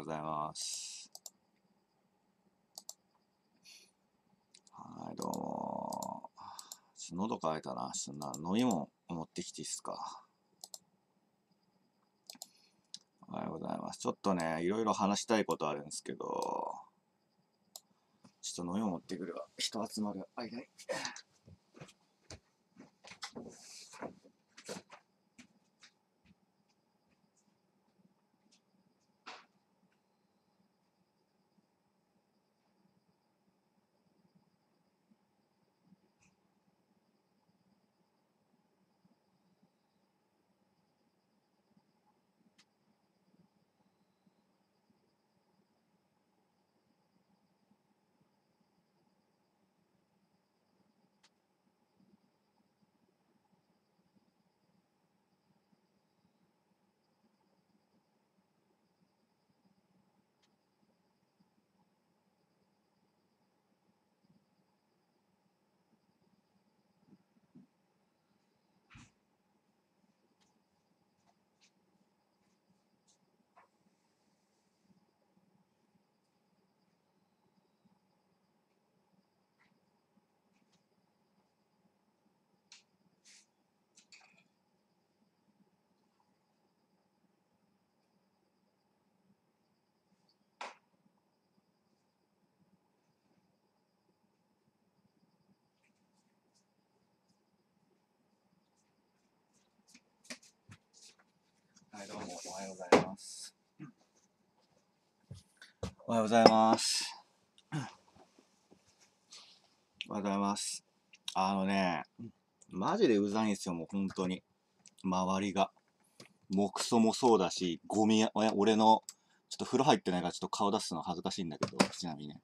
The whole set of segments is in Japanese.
うございます。はい、どうも。ちょっと喉乾いたな。そんな、飲み物持ってきていいっすか。おはようございます。ちょっとね、いろいろ話したいことあるんですけど、ちょっと飲み物持ってくるわ。人集まるい間い。はい、どうも、おはようございます。おはようございます。おはようございます。あのね、マジでうざいんですよ、もう本当に。周りが。木曽もそうだし、ゴミ、俺の、ちょっと風呂入ってないからちょっと顔出すの恥ずかしいんだけど、ちなみにね。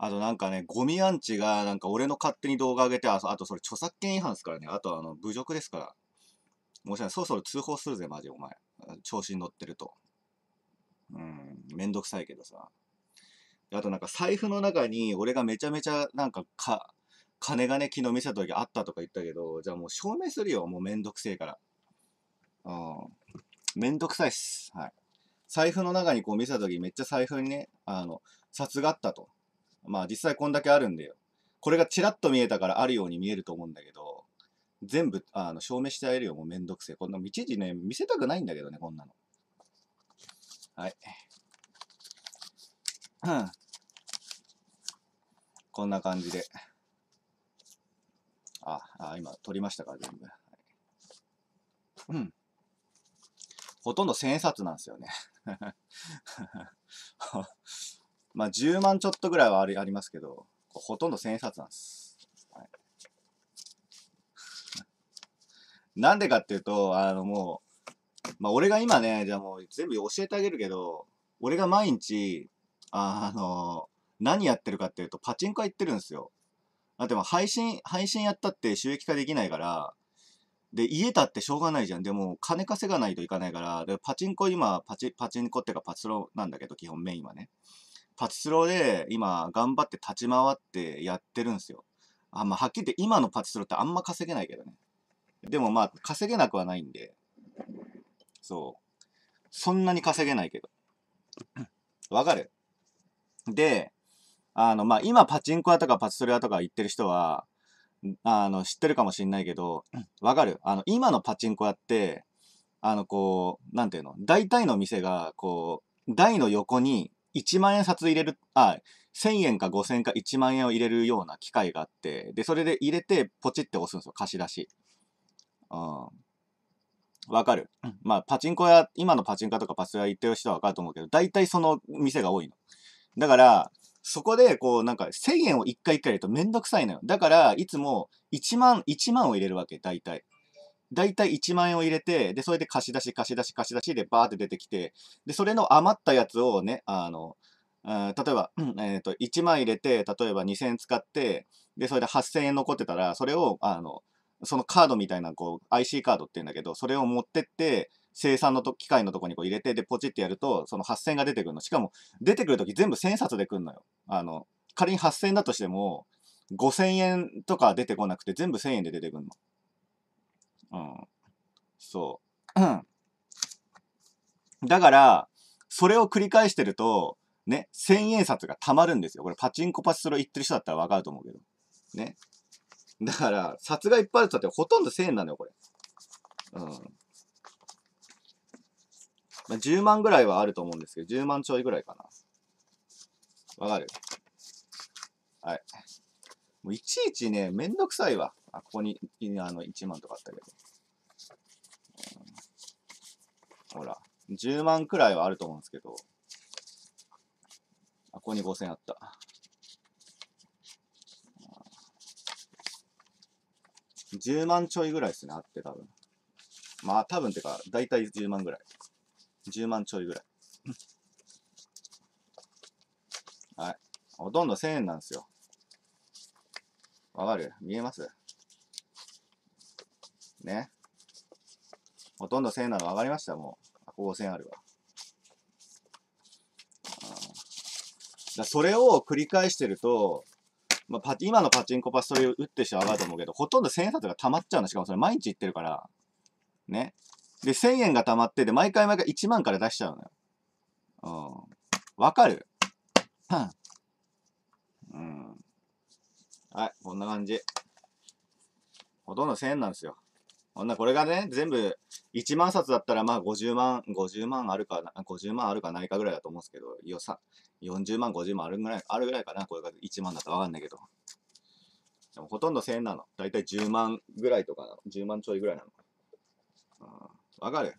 あとなんかね、ゴミアンチが、なんか俺の勝手に動画上げて、あとそれ著作権違反ですからね。あとあの、侮辱ですから。申し訳ない。そろそろ通報するぜ、マジお前。調子に乗ってると。うん、めんどくさいけどさ。あとなんか財布の中に俺がめちゃめちゃなんかか、金がね、昨日見せた時あったとか言ったけど、じゃあもう証明するよ。もうめんどくせえから。うん。めんどくさいっす。はい。財布の中にこう見せた時めっちゃ財布にね、あの、札があったと。まあ実際こんだけあるんだよ。これがちらっと見えたからあるように見えると思うんだけど、全部、あの、証明してあげるよ。もうめんどくせえ。こんな、一時ね、見せたくないんだけどね、こんなの。はい。うん。こんな感じで。あ、あ今、取りましたから、全部。はい、うん。ほとんど千円札なんですよね。まあ、10万ちょっとぐらいはありありますけど、ほとんど1000円札なんです。はい、なんでかっていうと、あのもう、まあ、俺が今ね、じゃあもう全部教えてあげるけど、俺が毎日、あの、何やってるかっていうと、パチンコ行ってるんですよ。だっても配信、配信やったって収益化できないから、で、家だってしょうがないじゃん。でも、金稼がないといかないから、でパチンコ今、パチ、パチンコっていうかパチロなんだけど、基本メインはね。パチスロで今頑張って立ち回ってやってるんですよ。あまあ、はっきり言って今のパチスロってあんま稼げないけどね。でもまあ稼げなくはないんで、そう。そんなに稼げないけど。わかるで、あの、まあ、今パチンコ屋とかパチスロ屋とか行ってる人は、あの、知ってるかもしんないけど、わかるあの、今のパチンコ屋って、あの、こう、なんていうの大体の店が、こう、台の横に、1万円札入れる、あ、1000円か5000円か1万円を入れるような機械があって、で、それで入れて、ポチって押すんですよ、貸し出し。うん。わかる。まあ、パチンコ屋、今のパチンコ屋とかパス屋行ってる人はわかると思うけど、大体その店が多いの。だから、そこで、こう、なんか、1000円を1回1回入れるとめんどくさいのよ。だから、いつも、1万、1万を入れるわけ、大体。大体1万円を入れて、で、それで貸し出し、貸し出し、貸し出しでバーって出てきて、で、それの余ったやつをね、あの、例えば、えっ、ー、と、1万入れて、例えば2000円使って、で、それで8000円残ってたら、それを、あの、そのカードみたいな、こう、IC カードって言うんだけど、それを持ってって、生産のと機械のとこにこう入れて、で、ポチってやると、その8000が出てくるの。しかも、出てくるとき全部1000冊でくるのよ。あの、仮に8000だとしても、5000円とか出てこなくて、全部1000円で出てくるの。うん。そう。だから、それを繰り返してると、ね、千円札が溜まるんですよ。これパチンコパチスロ行ってる人だったらわかると思うけど。ね。だから、札がいっぱいあるとってほとんど千円なのよ、これ。うん。まあ、10万ぐらいはあると思うんですけど、10万ちょいぐらいかな。わかるはい。もういちいちね、めんどくさいわ。あ、ここに、あの、1万とかあったけど。ほら、10万くらいはあると思うんですけど。あ、ここに5000あった。10万ちょいぐらいですね、あって多分。まあ多分ってか、だいたい10万ぐらい。10万ちょいぐらい。はい。ほとんど1000円なんですよ。わかる見えますね。ほとんど1000円なの上がりました、もう。ここ5000円あるわ。だそれを繰り返してると、まあ、パ今のパチンコパスそれを打ってしまうと思うけど、ほとんど1000円札が溜まっちゃうの。しかもそれ毎日行ってるから。ね。で、1000円が溜まってて、毎回毎回1万から出しちゃうのよ。うん。わかるうん。はい、こんな感じ。ほとんど1000円なんですよ。ほんなこれがね、全部1万冊だったらまあ50万、50万あるかな、50万あるかないかぐらいだと思うんですけど、予算、40万、50万あるぐらい、あるぐらいかな、これが1万だったらわかんないけど。でもほとんど1000円なの。だいたい10万ぐらいとかなの。10万ちょいぐらいなの。わかる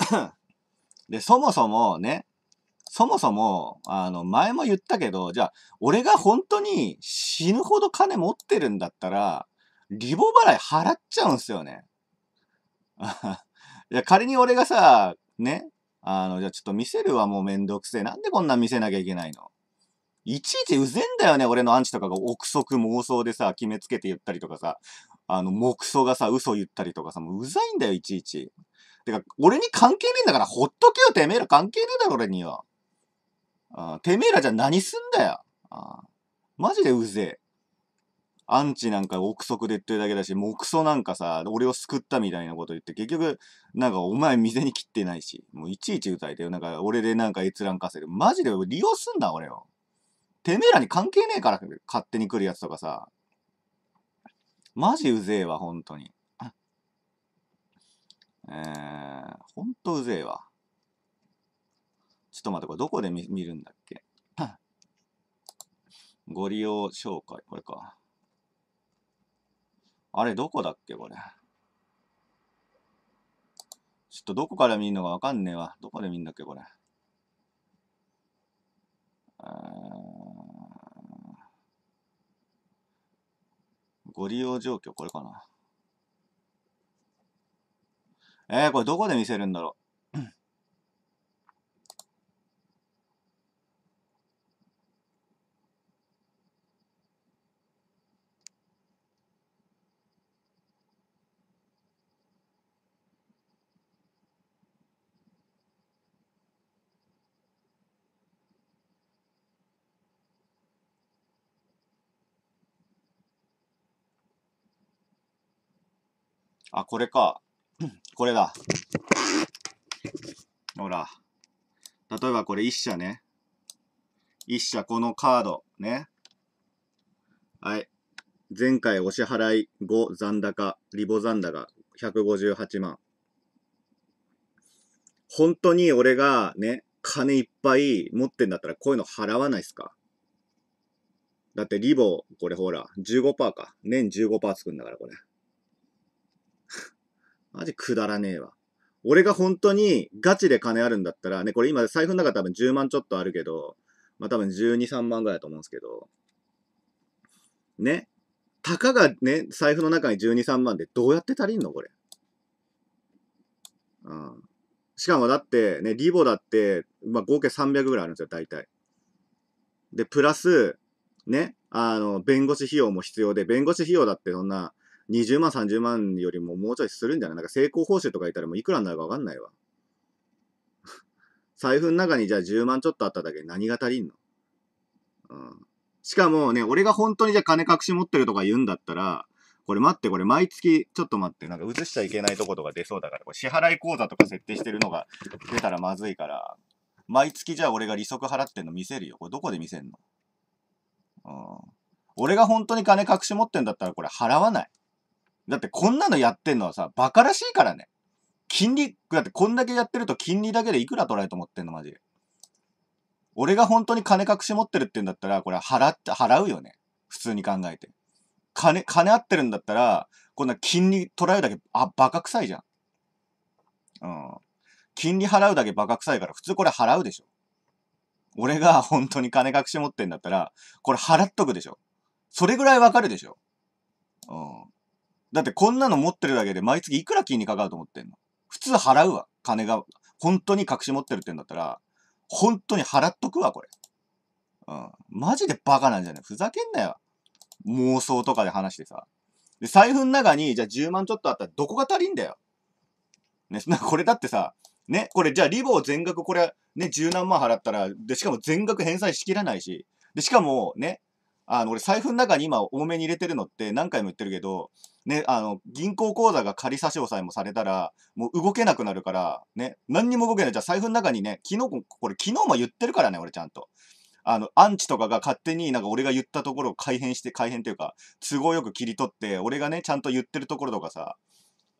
うん で、そもそもね、そもそも、あの、前も言ったけど、じゃあ、俺が本当に死ぬほど金持ってるんだったら、リボ払い払っちゃうんすよね。いや、仮に俺がさ、ね、あの、じゃあちょっと見せるはもうめんどくせえ。なんでこんなん見せなきゃいけないのいちいちうぜんだよね、俺のアンチとかが憶測妄想でさ、決めつけて言ったりとかさ、あの、目想がさ、嘘言ったりとかさ、もううざいんだよ、いちいち。てか、俺に関係ねえんだから、ほっとけよ、てめえら関係ねえだろ、俺には。あてめえらじゃ何すんだよあマジでうぜえ。アンチなんか憶測で言ってるだけだし、目クなんかさ、俺を救ったみたいなこと言って、結局、なんかお前店に切ってないし、もういちいち歌いてよ。なんか俺でなんか閲覧稼ぐ。る。マジで利用すんな、俺を。てめえらに関係ねえから、勝手に来るやつとかさ。マジうぜえわ、ほんとに。えー、ほんとうぜえわ。ちょっと待って、これどこで見るんだっけ ご利用紹介、これか。あれ、どこだっけ、これ。ちょっとどこから見るのかわかんねえわ。どこで見るんだっけ、これ。ご利用状況、これかな。えー、これどこで見せるんだろう。あ、これか。これだ。ほら。例えばこれ1社ね。1社このカードね。はい。前回お支払い後残高、リボ残高158万。本当に俺がね、金いっぱい持ってんだったらこういうの払わないっすかだってリボ、これほら、15%か。年15%つくんだからこれ。マジくだらねえわ。俺が本当にガチで金あるんだったら、ね、これ今財布の中多分10万ちょっとあるけど、まあ多分12、3万ぐらいだと思うんですけど、ね。たかがね、財布の中に12、3万でどうやって足りんのこれ。うん。しかもだってね、リボだって、まあ合計300ぐらいあるんですよ、大体。で、プラス、ね、あの、弁護士費用も必要で、弁護士費用だってそんな、20万、30万よりももうちょいするんじゃないなんか成功報酬とかいたらもういくらになるかわかんないわ。財布の中にじゃあ10万ちょっとあっただけで何が足りんのうん。しかもね、俺が本当にじゃあ金隠し持ってるとか言うんだったら、これ待って、これ毎月、ちょっと待って、なんか映しちゃいけないとことか出そうだから、これ支払い口座とか設定してるのが出たらまずいから、毎月じゃあ俺が利息払ってんの見せるよ。これどこで見せんのうん。俺が本当に金隠し持ってんだったらこれ払わない。だってこんなのやってんのはさ、馬鹿らしいからね。金利、だってこんだけやってると金利だけでいくら取られると思ってんの、マジで。俺が本当に金隠し持ってるって言うんだったら、これ払って、払うよね。普通に考えて。金、金合ってるんだったら、こんな金利取られるだけ、あ、バカ臭いじゃん。うん。金利払うだけバカ臭いから、普通これ払うでしょ。俺が本当に金隠し持ってんだったら、これ払っとくでしょ。それぐらいわかるでしょ。うん。だってこんなの持ってるだけで毎月いくら金にかかると思ってんの普通払うわ。金が、本当に隠し持ってるって言うんだったら、本当に払っとくわ、これ。うん。マジでバカなんじゃないふざけんなよ。妄想とかで話してさ。で、財布の中に、じゃあ10万ちょっとあったらどこが足りんだよ。ね、な、これだってさ、ね、これじゃあリボを全額これ、ね、十何万払ったら、で、しかも全額返済しきらないし、で、しかもね、あの、俺財布の中に今多めに入れてるのって何回も言ってるけど、ね、あの、銀行口座が仮差し押さえもされたら、もう動けなくなるから、ね、何にも動けない。じゃあ財布の中にね、昨日、これ昨日も言ってるからね、俺ちゃんと。あの、アンチとかが勝手になんか俺が言ったところを改変して、改変というか、都合よく切り取って、俺がね、ちゃんと言ってるところとかさ、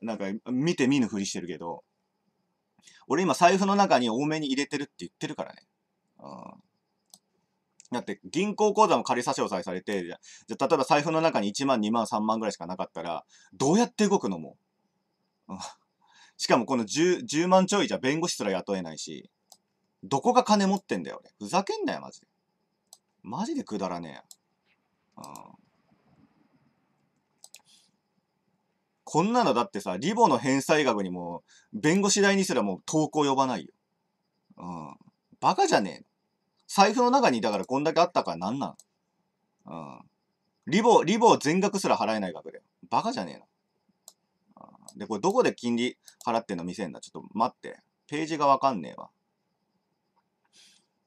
なんか見て見ぬふりしてるけど、俺今財布の中に多めに入れてるって言ってるからね。うん。だって銀行口座も仮差し押さえされて、じゃ例えば財布の中に1万、2万、3万ぐらいしかなかったら、どうやって動くのも。しかもこの 10, 10万ちょいじゃ弁護士すら雇えないし、どこが金持ってんだよ、俺。ふざけんなよ、マジで。マジでくだらねえ。うん。こんなのだってさ、リボの返済額にも、弁護士代にすらもう投稿呼ばないよ。うん。バカじゃねえの。財布の中にだからこんだけあったから何なのうん。リボ、リボ全額すら払えない額だよ。バカじゃねえの。で、これどこで金利払ってんの見せんだちょっと待って。ページがわかんねえわ。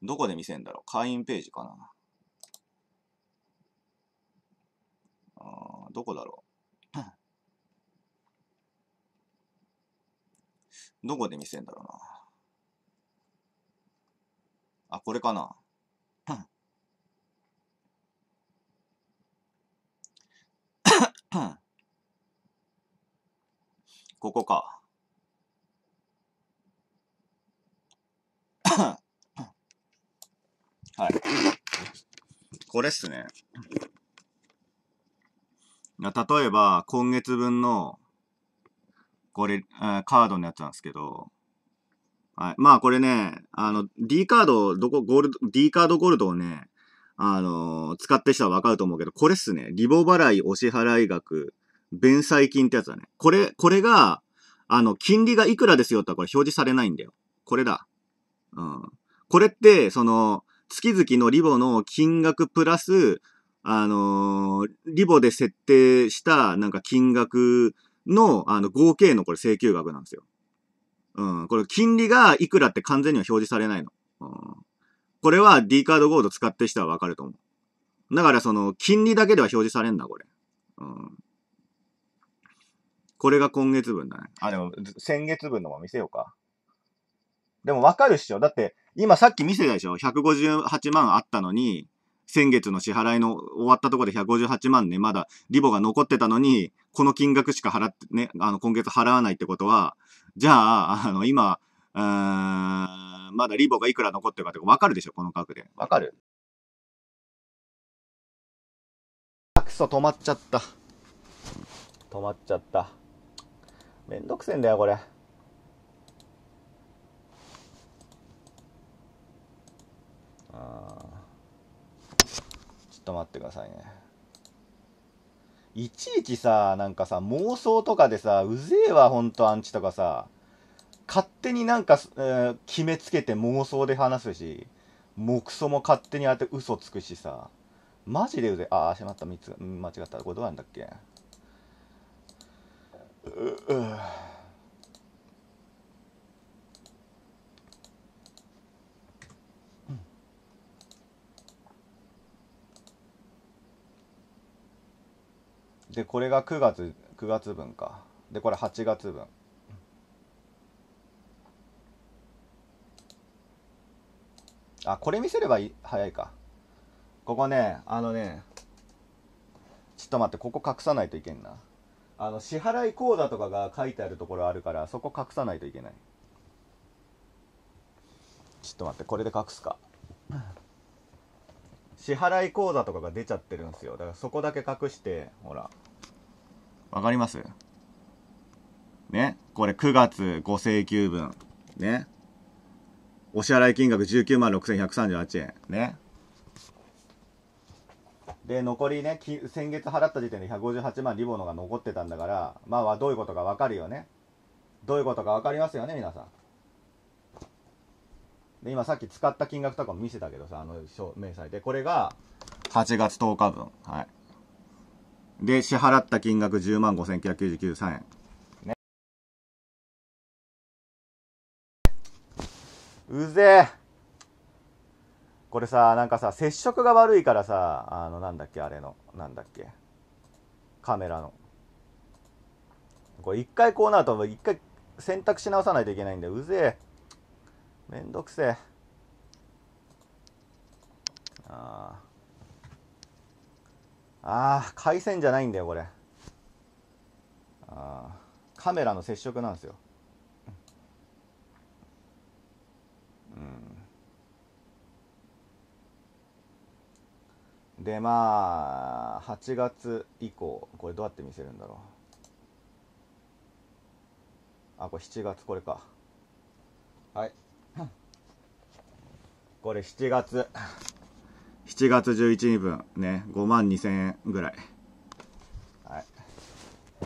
どこで見せんだろう会員ページかな。あどこだろう どこで見せんだろうな。あ、これかな。ここか。はい。これっすね。例えば、今月分の、これ、カードのやつなんですけど、はい。まあこれね、あの、D カード、どこ、ゴールド、D カードゴールドをね、あのー、使って人はわかると思うけど、これっすね。リボ払い、お支払い額、弁済金ってやつだね。これ、これが、あの、金利がいくらですよってこれ表示されないんだよ。これだ。うん。これって、その、月々のリボの金額プラス、あのー、リボで設定した、なんか金額の、あの、合計のこれ請求額なんですよ。うん。これ、金利がいくらって完全には表示されないの。うん。これは D カードゴールド使ってしたらわかると思う。だから、その、金利だけでは表示されんだ、これ。うん。これが今月分だね。あ、でも、先月分のも見せようか。でもわかるっしょ。だって、今さっき見せたでしょ ?158 万あったのに、先月の支払いの終わったところで158万ね、まだリボが残ってたのに、この金額しか払って、ね、あの、今月払わないってことは、じゃあ、あの、今、うん、まだリボがいくら残ってるかってわかるでしょ、この額で。わかるあ、くそ、止まっちゃった。止まっちゃった。めんどくせえんだよ、これ。ああ。と待ってくださいね。いちいちさ、なんかさ、妄想とかでさ、うぜえわ、ほんとアンチとかさ、勝手になんか、えー、決めつけて妄想で話すし、目想も勝手にあて嘘つくしさ、マジでうぜああ、しまった、3つ、間違った、これどうなんだっけ。う、うでこれが9月9月分かでこれ8月分あこれ見せればいい早いかここねあのねちょっと待ってここ隠さないといけんなあの支払い口座とかが書いてあるところあるからそこ隠さないといけないちょっと待ってこれで隠すか支払い口座とかが出ちゃってるんですよだからそこだけ隠してほらわかりますねこれ9月5請求分ねお支払い金額19万6138円ねで残りね先月払った時点で158万リボンのが残ってたんだからまあどういうことかわかるよねどういうことか分かりますよね皆さんで今さっき使った金額とかも見せたけどさあの明細でこれが8月10日分はいで支払った金額10万5 9 9 3円ねうぜえこれさなんかさ接触が悪いからさあのなんだっけあれのなんだっけカメラのこれ一回こうなると一回選択し直さないといけないんでうぜえめんどくせえああ回線じゃないんだよこれあカメラの接触なんですようんでまあ8月以降これどうやって見せるんだろうあこれ7月これかはいこれ7月7月11日分ね5万2000円ぐらいはい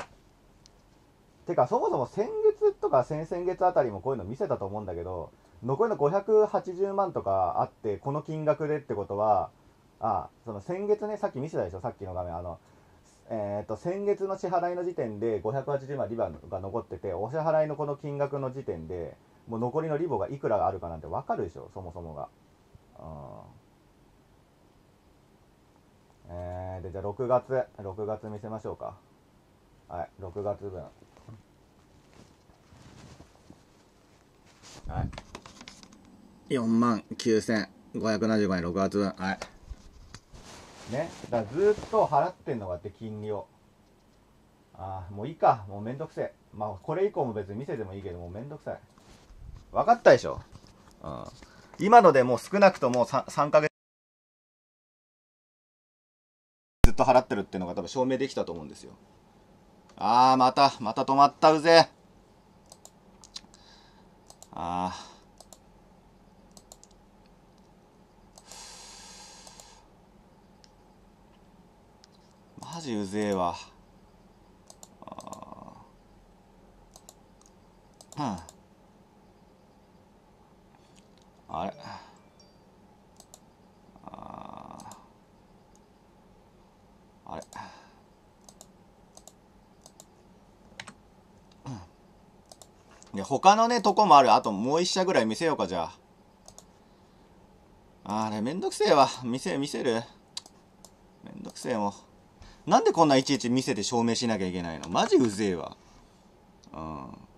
てかそもそも先月とか先々月あたりもこういうの見せたと思うんだけど残りの580万とかあってこの金額でってことはあその先月ねさっき見せたでしょさっきの画面あのえーと、と先月の支払いの時点で580万リバが残っててお支払いのこの金額の時点でもう残りのリボがいくらあるかなんて分かるでしょそもそもが。うんえー、でじゃあ6月6月見せましょうかはい6月分はい4万9575円6月分はいねだからずっと払ってんのがって金利をああもういいかもうめんどくせえまあこれ以降も別に見せてもいいけどもうめんどくさい分かったでしょうん今のでもう少なくとも 3, 3ヶ月ずっと払ってるっていうのが多分証明できたと思うんですよ。ああまた、また止まったうぜ。ああマジうぜえわ。ああ。はああれあれいや、他のね、とこもある。あともう一社ぐらい見せようか、じゃあ。あれ、めんどくせえわ。見せ、見せるめんどくせえもなんでこんないちいち見せて証明しなきゃいけないのマジうぜえわ。うん。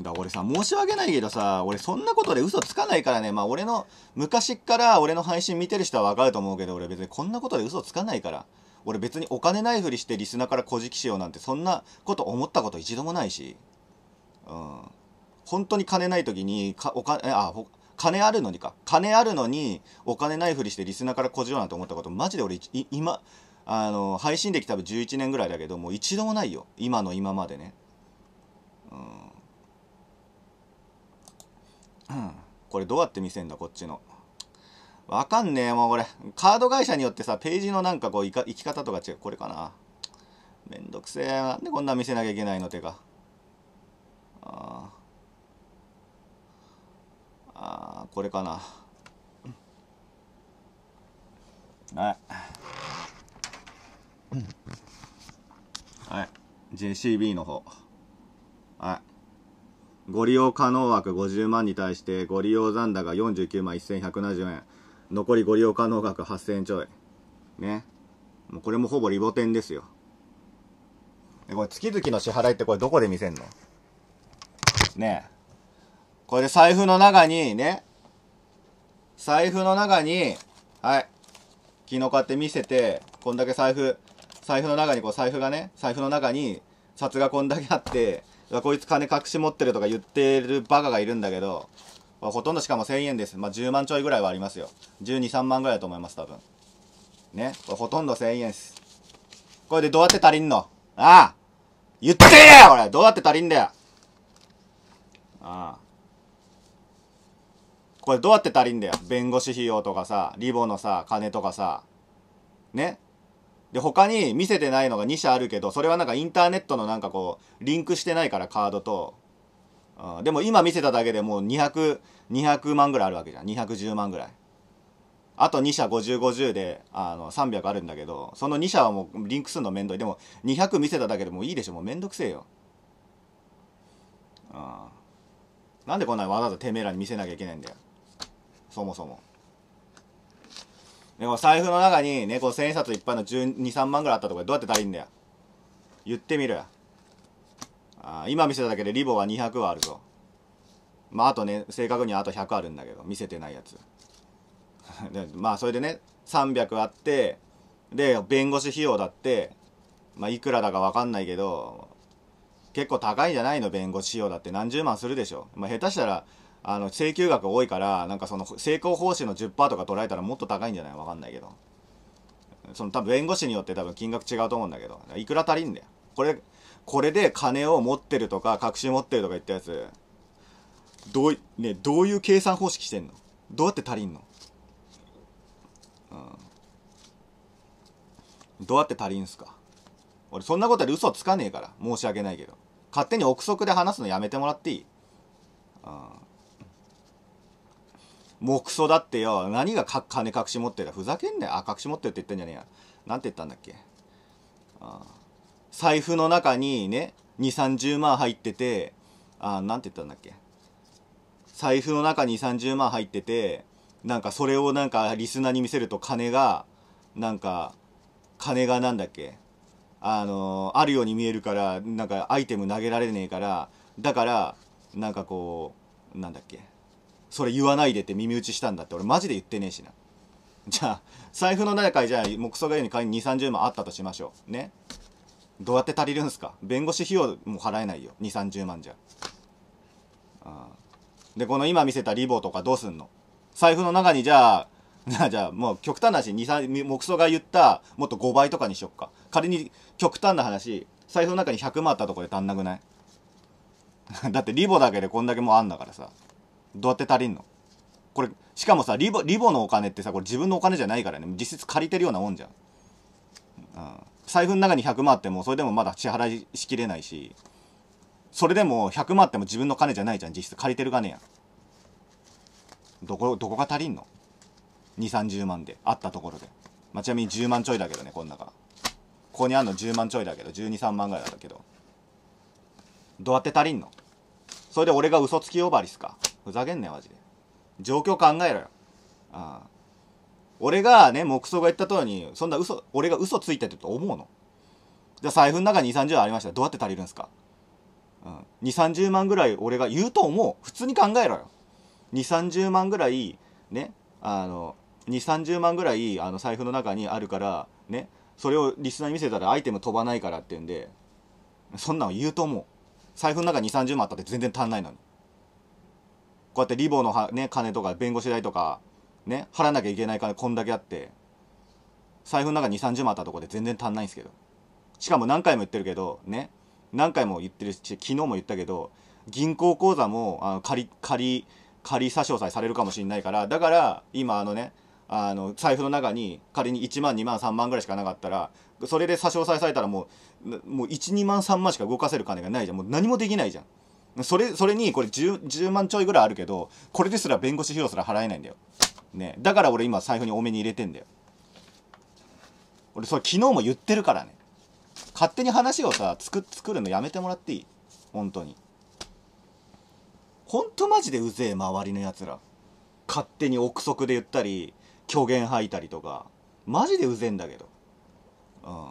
だ俺さ申し訳ないけどさ俺そんなことで嘘つかないからねまあ俺の昔から俺の配信見てる人はわかると思うけど俺別にこんなことで嘘つかないから俺別にお金ないふりしてリスナーからこじきしようなんてそんなこと思ったこと一度もないしうん本当に金ない時にかお金あ金あるのにか金あるのにお金ないふりしてリスナーからこじろうなんて思ったことマジで俺今あの配信歴多分11年ぐらいだけどもう一度もないよ今の今までねうん、うん、これどうやって見せんだこっちのわかんねえもうこれカード会社によってさページのなんかこう生き方とか違うこれかなめんどくせえなんでこんな見せなきゃいけないのてかあああこれかなはい、はい、JCB の方はいご利用可能枠50万に対してご利用残高49万1170円残りご利用可能額8000円ちょいねもうこれもほぼリボンですよこれ月々の支払いってこれどこで見せんのねえこれで財布の中にね、財布の中に、はい、昨日買って見せて、こんだけ財布、財布の中にこう財布がね、財布の中に札がこんだけあって、こいつ金隠し持ってるとか言ってるバカがいるんだけど、ほとんどしかも1000円です。まあ、10万ちょいぐらいはありますよ。12、3万ぐらいだと思います、多分。ね。ほとんど1000円です。これでどうやって足りんのああ言ってやこれどうやって足りんだよああ。これどうやって足りんだよ。弁護士費用とかさ、リボのさ、金とかさ。ね。で、他に見せてないのが2社あるけど、それはなんかインターネットのなんかこう、リンクしてないからカードと。うん、でも今見せただけでもう200、200万ぐらいあるわけじゃん。210万ぐらい。あと2社50、50で、あの、300あるんだけど、その2社はもうリンクするのめんどい。でも、200見せただけでもういいでしょ。もうめんどくせえよ。うん。なんでこんなわざわざてめえらに見せなきゃいけないんだよ。そもそも。でも財布の中にね、こ千円札いっぱいの12、3万ぐらいあったとこでどうやって足りんだよ。言ってみろよ。あ今見せただけでリボは200はあるぞ。まああとね、正確にはあと100あるんだけど、見せてないやつ。でまあそれでね、300あって、で、弁護士費用だって、まあいくらだかわかんないけど、結構高いんじゃないの弁護士費用だって何十万するでしょ。まあ下手したら、あの請求額多いからなんかその成功報酬の10%とか取られたらもっと高いんじゃないわかんないけどその多分弁護士によって多分金額違うと思うんだけどいくら足りんだよこれこれで金を持ってるとか隠し持ってるとか言ったやつどう,、ね、どういう計算方式してんのどうやって足りんの、うん、どうやって足りんすか俺そんなことより嘘つかねえから申し訳ないけど勝手に憶測で話すのやめてもらっていい、うんもうクソだってよ。何がか金隠し持ってるふざけんなよ。あ、隠し持ってるって言ったんじゃねえや。なんて言ったんだっけ。あ財布の中にね、2、30万入ってて、あ、なんて言ったんだっけ。財布の中に2、30万入ってて、なんかそれをなんかリスナーに見せると金が、なんか、金がなんだっけ。あのー、あるように見えるから、なんかアイテム投げられねえから、だから、なんかこう、なんだっけ。それ言わないでって耳打ちしたんだって俺マジで言ってねえしなじゃあ財布の中にじゃあ木曽が家に仮に230万あったとしましょうねどうやって足りるんすか弁護士費用も払えないよ230万じゃあでこの今見せたリボとかどうすんの財布の中にじゃあ じゃあもう極端な話木曽が言ったもっと5倍とかにしよっか仮に極端な話財布の中に100万あったとこで足んなくない だってリボだけでこんだけもうあんだからさどうやって足りんのこれしかもさリボリボのお金ってさこれ自分のお金じゃないからね実質借りてるようなもんじゃん、うん、財布の中に100万あってもそれでもまだ支払いしきれないしそれでも100万あっても自分の金じゃないじゃん実質借りてる金やんどこどこが足りんの2 3 0万であったところで、まあ、ちなみに10万ちょいだけどねこん中ここにあんの10万ちょいだけど1 2 3万ぐらいだけどどうやって足りんのそれで俺が嘘つき呼ばわりっすかふざけんなよ、マジで。状況考えろよ。ああ俺がね、目曽が言った通りに、そんな嘘、俺が嘘ついてると思うの。じゃあ財布の中に2、30ありました。どうやって足りるんすかうん。2、30万ぐらい俺が言うと思う。普通に考えろよ。2、30万ぐらい、ね、あの、2、30万ぐらい、あの、財布の中にあるから、ね、それをリスナーに見せたらアイテム飛ばないからって言うんで、そんなの言うと思う。財布の中2、30万あったって全然足んないのに。こうやってリボのは、ね、金とか弁護士代とか、ね、払わなきゃいけない金こんだけあって、財布の中2、30万あったとこで全然足んないんですけど。しかも何回も言ってるけど、ね、何回も言ってるし、昨日も言ったけど、銀行口座もあの仮、仮、仮差し押さえされるかもしれないから、だから今あのね、あの財布の中に仮に1万2万3万ぐらいしかなかったらそれで差し押さえされたらもうもう12万3万しか動かせる金がないじゃんもう何もできないじゃんそれそれにこれ 10, 10万ちょいぐらいあるけどこれですら弁護士費用すら払えないんだよ、ね、だから俺今財布に多めに入れてんだよ俺それ昨日も言ってるからね勝手に話をさ作作るのやめてもらっていい本当に本当マジでうぜえ周りのやつら勝手に憶測で言ったり虚言吐いたりとかマジでうぜえんだけどうん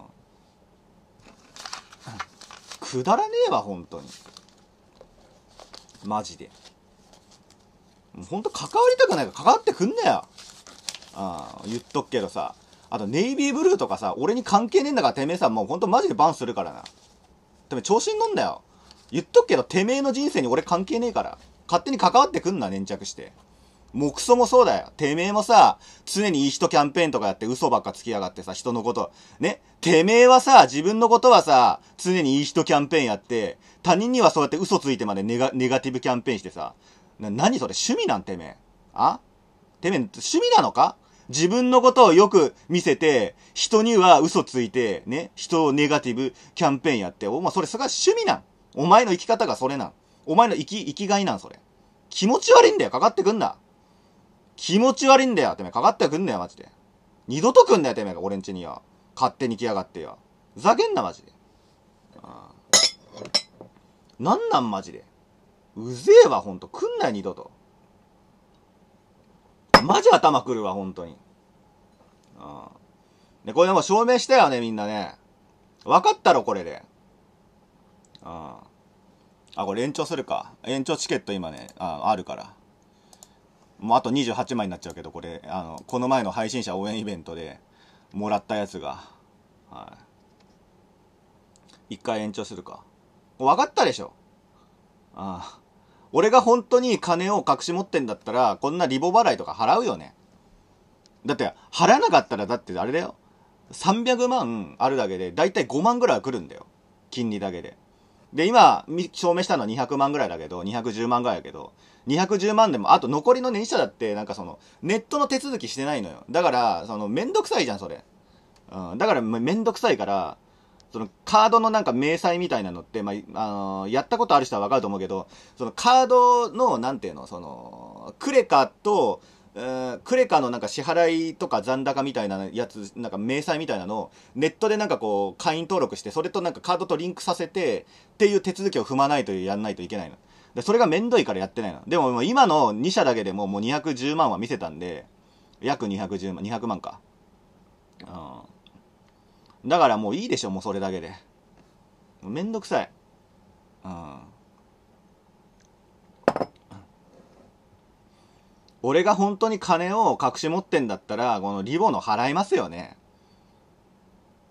くだらねえわ本当にマジで。ほんと関わりたくないから関わってくんなよ。ああ、言っとくけどさ。あと、ネイビーブルーとかさ、俺に関係ねえんだから、てめえさ、もうほんとマジでバンするからな。でも調子に乗んだよ。言っとくけど、てめえの人生に俺関係ねえから。勝手に関わってくんな、粘着して。もうクソもそうだよ。てめえもさ、常にいい人キャンペーンとかやって嘘ばっかつきやがってさ、人のこと。ねてめえはさ、自分のことはさ、常にいい人キャンペーンやって、他人にはそうやって嘘ついてまでネガネガティブキャンペーンしてさ、な、何それ趣味なんてめえ。あてめえ、趣味なのか自分のことをよく見せて、人には嘘ついて、ね、人をネガティブキャンペーンやって、お前それ、それ趣味なん。お前の生き方がそれなん。お前の生き、生きがいなん、それ。気持ち悪いんだよ、かかってくんな。気持ち悪いんだよ、てめえ。かかってくんなよ、マジで。二度とくんなよ、てめえが俺んちによ。勝手に来やがってよ。ふざけんな、マジで。なんなん、マジで。うぜえわ、ほんと。くんなよ、二度と。マジ頭くるわ、ほんとに。で、これでも証明したよね、みんなね。分かったろ、これで。あ、これ延長するか。延長チケット今ね、ああるから。もうあと28枚になっちゃうけどこれあのこの前の配信者応援イベントでもらったやつが、はい、1回延長するか分かったでしょああ俺が本当に金を隠し持ってんだったらこんなリボ払いとか払うよねだって払わなかったらだってあれだよ300万あるだけでだいたい5万ぐらい来るんだよ金利だけでで今証明したのは200万ぐらいだけど210万ぐらいだけど210万でも、あと残りの年2社だって、なんかその、ネットの手続きしてないのよ。だから、その、めんどくさいじゃん、それ。うん、だから、めんどくさいから、そのカードのなんか明細みたいなのって、まあ、あのー、やったことある人はわかると思うけど、そのカードの、なんていうの、その、クレカと、えクレカのなんか支払いとか残高みたいなやつ、なんか明細みたいなのをネットでなんかこう会員登録して、それとなんかカードとリンクさせてっていう手続きを踏まないとやんないといけないの。で、それがめんどいからやってないの。でも、も今の2社だけでももう210万は見せたんで、約210万、200万か。うん。だからもういいでしょ、もうそれだけで。めんどくさい。うん。俺が本当に金を隠し持ってんだったら、このリボの払いますよね。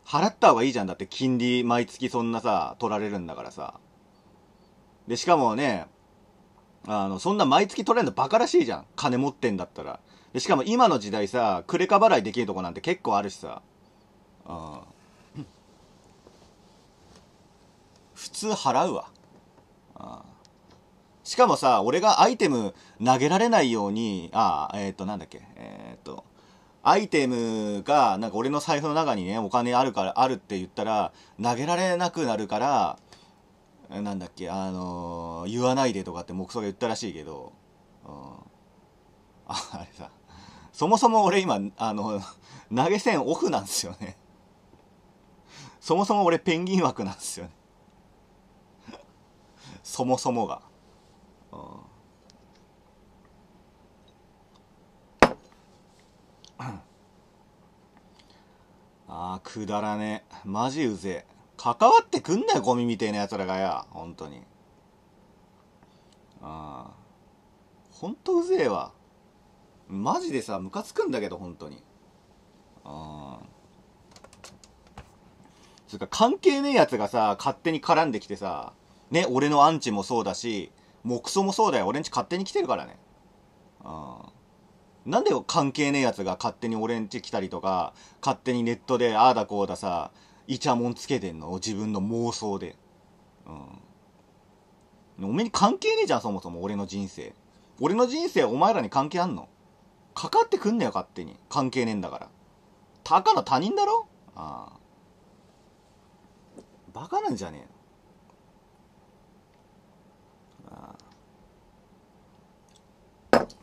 払った方がいいじゃん。だって金利毎月そんなさ、取られるんだからさ。で、しかもね、あの、そんな毎月取れるのバカらしいじゃん。金持ってんだったら。で、しかも今の時代さ、クレカ払いできるとこなんて結構あるしさ。うん。普通払うわ。しかもさ、俺がアイテム投げられないように、ああ、えっ、ー、と、なんだっけ、えっ、ー、と、アイテムが、なんか俺の財布の中にね、お金あるから、あるって言ったら、投げられなくなるから、なんだっけあのー、言わないでとかって目標が言ったらしいけど、うん、ああれさそもそも俺今あの投げ銭オフなんですよねそもそも俺ペンギン枠なんですよねそもそもが、うん、ああくだらねえマジうぜえ関わってくんなよ、ゴミみてえな奴らがよ。本当に。ああ。ほんとうぜえわ。マジでさ、ムカつくんだけど、本当に。ああ。つうか、関係ねえ奴がさ、勝手に絡んできてさ、ね、俺のアンチもそうだし、黙うもそうだよ。俺んち勝手に来てるからね。ああ。なんで関係ねえやつが勝手に俺んち来たりとか、勝手にネットでああだこうださ、イチャモンつけてんの自分の妄想で。うん。おめに関係ねえじゃん、そもそも俺の人生。俺の人生お前らに関係あんのかかってくんなよ、勝手に。関係ねえんだから。たかの他人だろああ。バカなんじゃねえの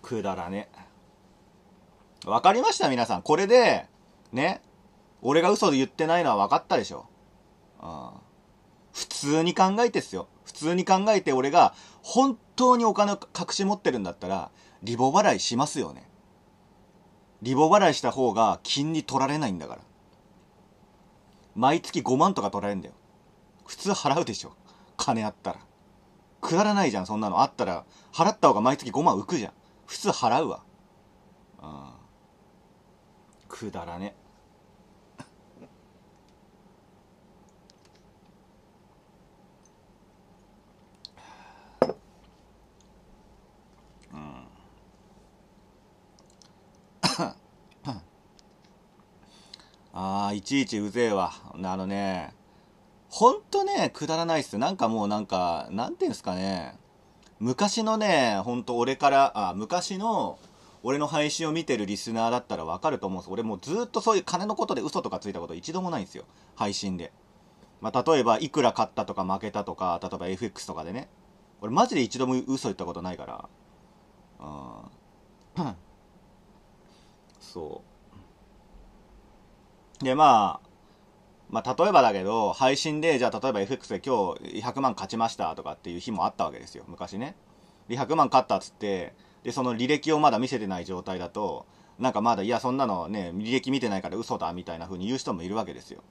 くだらね。わかりました、皆さん。これで、ね、俺が嘘で言ってないのは分かったでしょ。うん。普通に考えてっすよ。普通に考えて俺が本当にお金を隠し持ってるんだったら、リボ払いしますよね。リボ払いした方が金利取られないんだから。毎月5万とか取られるんだよ。普通払うでしょ。金あったら。くだらないじゃん、そんなの。あったら、払った方が毎月5万浮くじゃん。普通払うわ。うん。くだらね。ああ、いちいちうぜえわ。あのね、ほんとね、くだらないっす。なんかもうなんか、なんていうんすかね。昔のね、ほんと俺から、あ、昔の、俺の配信を見てるリスナーだったらわかると思うんです俺もうずっとそういう金のことで嘘とかついたこと一度もないんですよ。配信で。まあ、例えば、いくら買ったとか負けたとか、例えば FX とかでね。俺マジで一度も嘘言ったことないから。うん。そう。で、まあ、まあ、例えばだけど、配信で、じゃあ、例えば FX で今日100万勝ちましたとかっていう日もあったわけですよ、昔ね。で、100万勝ったっつって、で、その履歴をまだ見せてない状態だと、なんかまだ、いや、そんなのね、履歴見てないから嘘だ、みたいな風に言う人もいるわけですよ。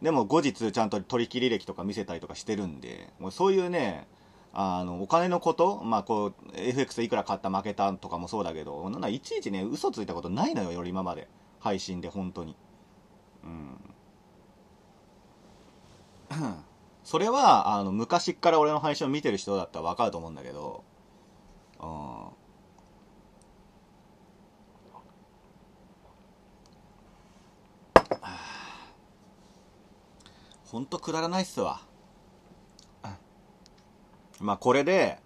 でも、後日、ちゃんと取引履歴とか見せたりとかしてるんで、もうそういうね、あの、お金のこと、まあ、こう、FX でいくら買った、負けたとかもそうだけど、なんだ、いちいちね、嘘ついたことないのよ、より今まで。配信で、本当に。うんそれはあの昔から俺の配信を見てる人だったら分かると思うんだけどうんほんとくだらないっすわ。まあこれで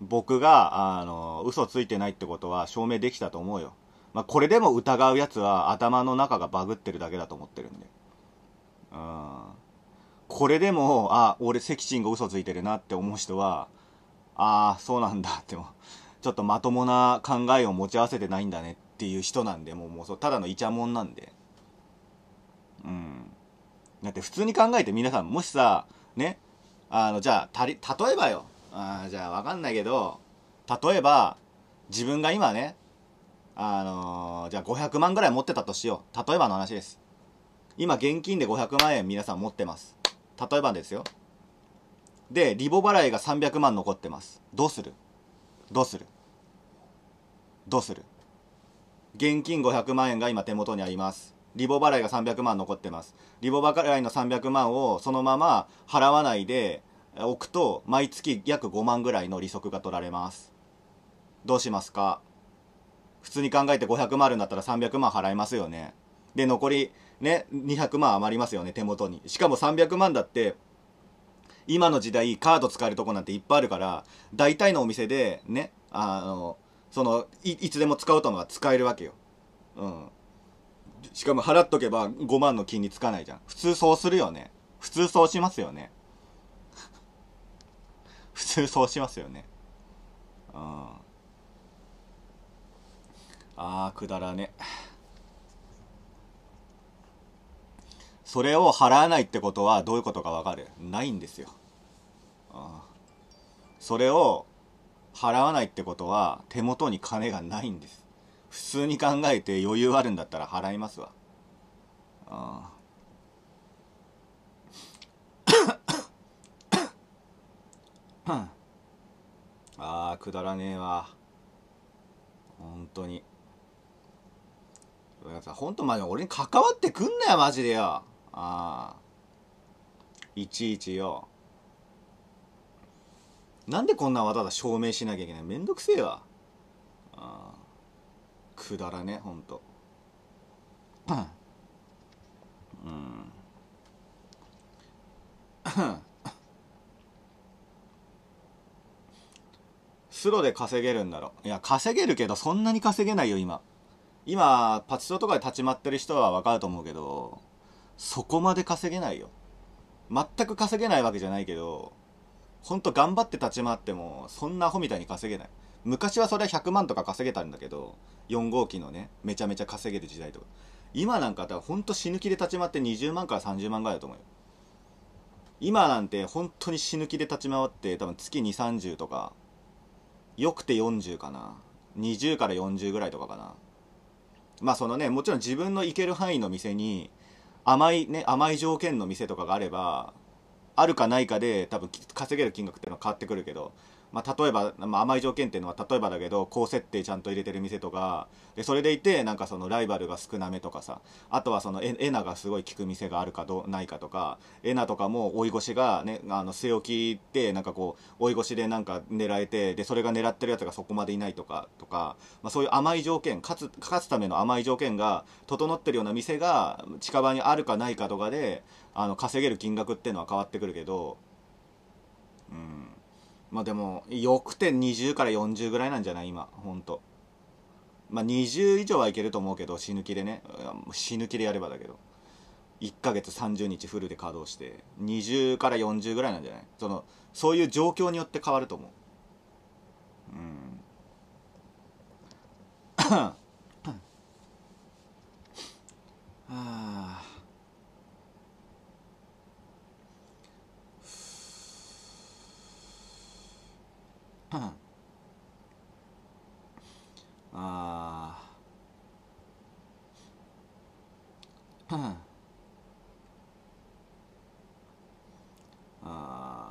僕が、あの、嘘ついてないってことは証明できたと思うよ。まあ、これでも疑うやつは頭の中がバグってるだけだと思ってるんで。うん。これでも、あ、俺、セキチンが嘘ついてるなって思う人は、ああ、そうなんだっても、ちょっとまともな考えを持ち合わせてないんだねっていう人なんで、もう、もうそう、ただのイチャモンなんで。うん。だって普通に考えて皆さん、もしさ、ね、あの、じゃあ、たり、例えばよ。あじゃあ、わかんないけど、例えば、自分が今ね、あのー、じゃあ500万ぐらい持ってたとしよう。例えばの話です。今、現金で500万円皆さん持ってます。例えばですよ。で、リボ払いが300万残ってます。どうするどうするどうする現金500万円が今手元にあります。リボ払いが300万残ってます。リボ払いの300万をそのまま払わないで置くと、毎月約5万ぐらいの利息が取られます。どうしますか普通に考えて500万あるんだったら300万払いますよね。で、残りね、200万余りますよね、手元に。しかも300万だって、今の時代カード使えるとこなんていっぱいあるから、大体のお店でね、あの、そのい、いつでも使うとのは使えるわけよ。うん。しかも払っとけば5万の金につかないじゃん。普通そうするよね。普通そうしますよね。普通そうしますよね。うん。ああくだらねそれを払わないってことはどういうことかわかるないんですよあそれを払わないってことは手元に金がないんです普通に考えて余裕あるんだったら払いますわあああくだらねえわ本当にさ、ほんとマジ俺に関わってくんなよ、マジでよ。ああ。いちいちよ。なんでこんなわざわざ証明しなきゃいけないめんどくせえわ。ああ。くだらね、ほんと。うん。スロで稼げるんだろ。いや、稼げるけど、そんなに稼げないよ、今。今パチスロとかで立ち回ってる人は分かると思うけどそこまで稼げないよ全く稼げないわけじゃないけどほんと頑張って立ち回ってもそんなアホみたいに稼げない昔はそれは100万とか稼げたんだけど4号機のねめちゃめちゃ稼げる時代とか今なんかだからほんと死ぬ気で立ち回って20万から30万ぐらいだと思うよ今なんて本当に死ぬ気で立ち回って多分月230とかよくて40かな20から40ぐらいとかかなまあそのねもちろん自分の行ける範囲の店に甘いね甘い条件の店とかがあればあるかないかで多分稼げる金額っていうのは変わってくるけどまあ、例えば、まあ、甘い条件っていうのは例えばだけど高設定ちゃんと入れてる店とかでそれでいてなんかそのライバルが少なめとかさあとはそのエナがすごい効く店があるかどないかとかエナとかも追い越しが、ね、あの据え置きってなんかこう追い越しでなんか狙えてでそれが狙ってるやつがそこまでいないとかとか、まあ、そういう甘い条件勝つ勝つための甘い条件が整ってるような店が近場にあるかないかとかであの稼げる金額っていうのは変わってくるけどうん。まあでもよくて20から40ぐらいなんじゃない今ほんとまあ20以上はいけると思うけど死ぬ気でね死ぬ気でやればだけど1ヶ月30日フルで稼働して20から40ぐらいなんじゃないそのそういう状況によって変わると思ううんは ああああ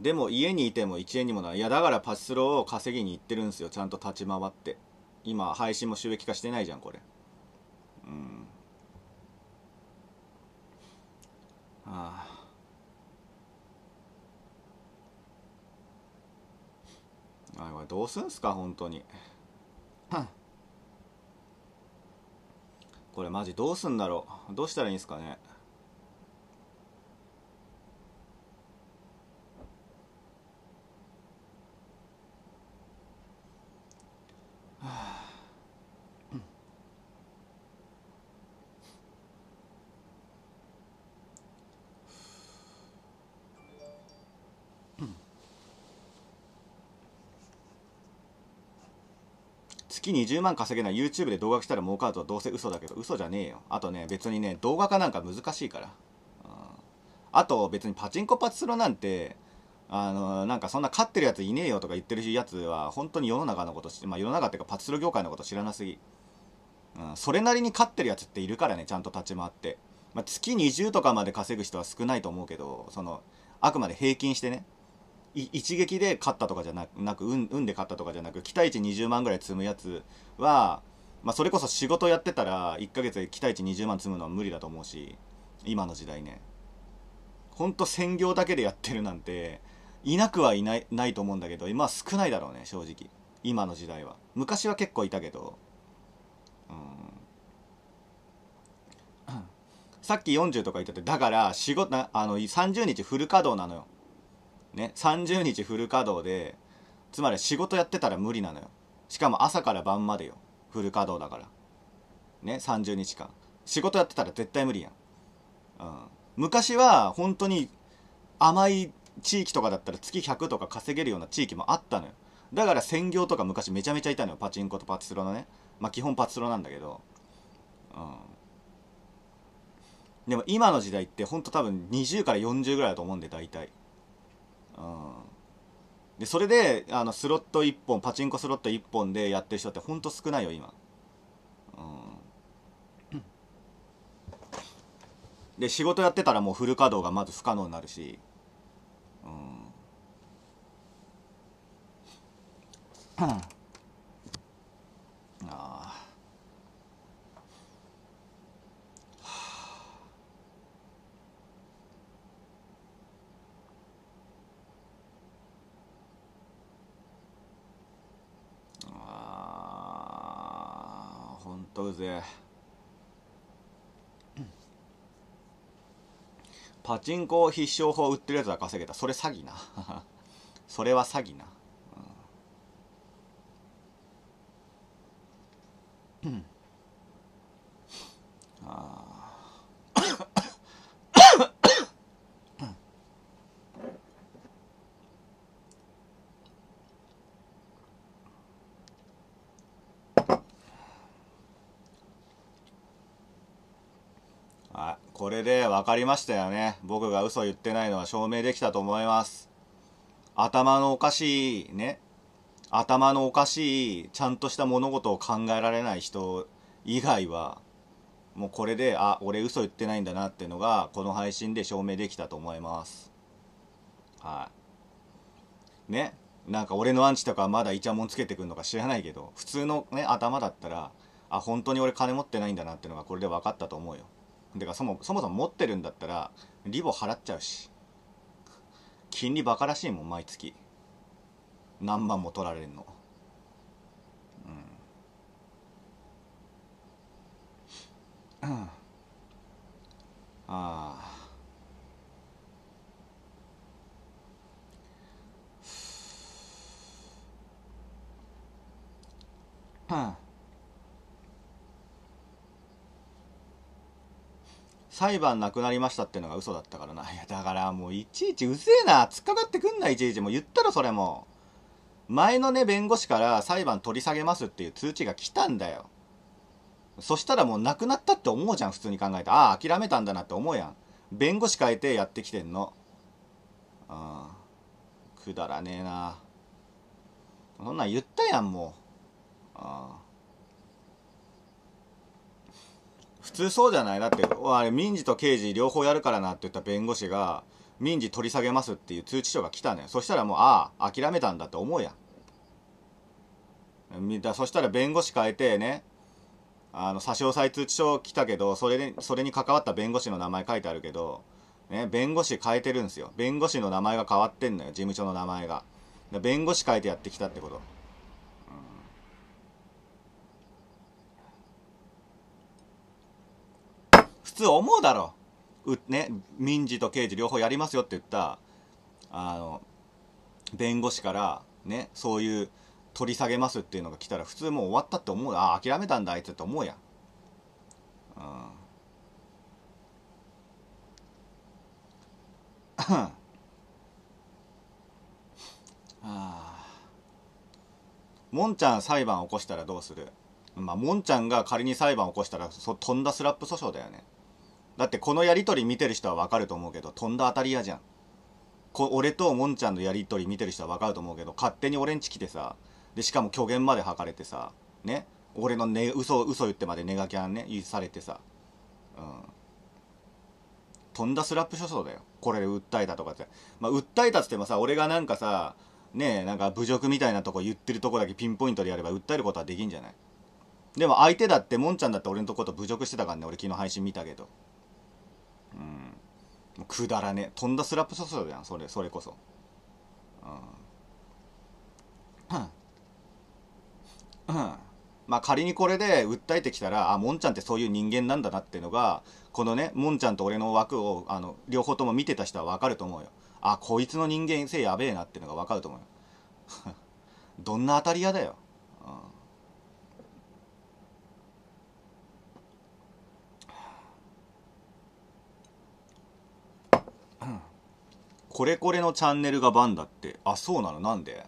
でも家にいても1円にもないいやだからパチスローを稼ぎに行ってるんですよちゃんと立ち回って今配信も収益化してないじゃんこれうんあああこれどうすんすか本当にこれマジどうすんだろうどうしたらいいんすかね月20万稼げない YouTube で動画したら儲かるとはどうせ嘘だけど嘘じゃねえよあとね別にね動画化なんか難しいから、うん、あと別にパチンコパチスロなんてあのなんかそんな勝ってるやついねえよとか言ってるやつは本当に世の中のことまあ、世の中っていうかパチスロ業界のこと知らなすぎ、うん、それなりに勝ってるやつっているからねちゃんと立ち回って、まあ、月20とかまで稼ぐ人は少ないと思うけどそのあくまで平均してね一撃で勝ったとかじゃなく運運で勝ったとかじゃなく期待値20万ぐらい積むやつは、まあ、それこそ仕事やってたら1ヶ月で期待値20万積むのは無理だと思うし今の時代ねほんと専業だけでやってるなんていなくはいないないと思うんだけど今は少ないだろうね正直今の時代は昔は結構いたけどうん さっき40とか言っててだから仕事あの30日フル稼働なのよね、30日フル稼働で、つまり仕事やってたら無理なのよ。しかも朝から晩までよ。フル稼働だから。ね、30日間。仕事やってたら絶対無理やん。うん。昔は本当に甘い地域とかだったら月100とか稼げるような地域もあったのよ。だから専業とか昔めちゃめちゃいたのよ。パチンコとパチスロのね。まあ基本パチスロなんだけど。うん。でも今の時代ってほんと多分20から40ぐらいだと思うんで大体。でそれであのスロット1本パチンコスロット1本でやってる人ってほんと少ないよ今、うん、で仕事やってたらもうフル稼働がまず不可能になるし、うん当떠パチンコ必勝法売ってるやつは稼げたそれ詐欺な それは詐欺なこれで分かりましたよね。僕が嘘言ってないのは証明できたと思います。頭のおかしい、ね。頭のおかしい、ちゃんとした物事を考えられない人以外は、もうこれで、あ、俺嘘言ってないんだなっていうのが、この配信で証明できたと思います。はい。ね。なんか俺のアンチとかまだイチャモンつけてくんのか知らないけど、普通のね、頭だったら、あ、本当に俺金持ってないんだなっていうのがこれで分かったと思うよ。でかそもそもそも持ってるんだったらリボ払っちゃうし金利バカらしいもん毎月何万も取られるのうんああはん。裁判なくなりましたってのが嘘だったからな。いや、だからもういちいちうぜえな。突っかかってくんないちいち。もう言ったらそれも。前のね、弁護士から裁判取り下げますっていう通知が来たんだよ。そしたらもうなくなったって思うじゃん、普通に考えて。ああ、諦めたんだなって思うやん。弁護士変えてやってきてんの。ああ、くだらねえな。そんなん言ったやん、もう。ああ。普通そうじゃないだってあれ民事と刑事両方やるからなって言った弁護士が民事取り下げますっていう通知書が来たねそしたらもうああ諦めたんだって思うやんだそしたら弁護士変えてねあの差し押さえ通知書来たけどそれでそれに関わった弁護士の名前書いてあるけど、ね、弁護士変えてるんですよ弁護士の名前が変わってんのよ事務所の名前が弁護士変えてやってきたってこと通思うだろうね、民事と刑事両方やりますよって言ったあの弁護士からねそういう取り下げますっていうのが来たら普通もう終わったって思うああ諦めたんだあいつって思うやん、うん ああもんちゃん裁判起こしたらどうするまあもんちゃんが仮に裁判起こしたらそ飛んだスラップ訴訟だよねだってこのやり取り見てる人はわかると思うけど、とんだ当たり屋じゃん。こ俺ともんちゃんのやり取り見てる人はわかると思うけど、勝手に俺んち来てさ、で、しかも虚言まで吐かれてさ、ね、俺のね、嘘、嘘言ってまでネガキャンね、されてさ、うん。とんだスラップ書訟だよ。これで訴えたとかって。まあ、訴えたっつってもさ、俺がなんかさ、ねえ、なんか侮辱みたいなとこ言ってるとこだけピンポイントでやれば訴えることはできんじゃないでも相手だって、もんちゃんだって俺のとこと侮辱してたからね、俺昨日配信見たけど。くだらねとんだスラップ訴訟じゃんそれそれこそうんうんまあ仮にこれで訴えてきたらあもんちゃんってそういう人間なんだなっていうのがこのねもんちゃんと俺の枠をあの両方とも見てた人は分かると思うよあこいつの人間性やべえなっていうのが分かると思うよ どんな当たり屋だよ、うんこれこれのチャンネルがバンだってあそうなのなんで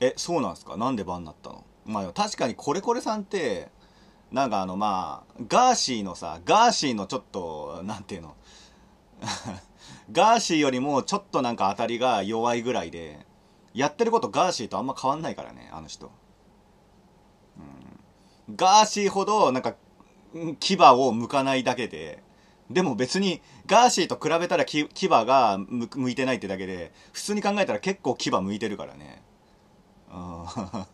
えそうなんすかなんでバンなったのまあ確かにこれこれさんってなんかあのまあガーシーのさガーシーのちょっと何ていうの ガーシーよりもちょっとなんか当たりが弱いぐらいでやってることガーシーとあんま変わんないからねあの人、うん、ガーシーほどなんか牙を剥かないだけででも別にガーシーと比べたら牙が向いてないってだけで普通に考えたら結構牙向いてるからね。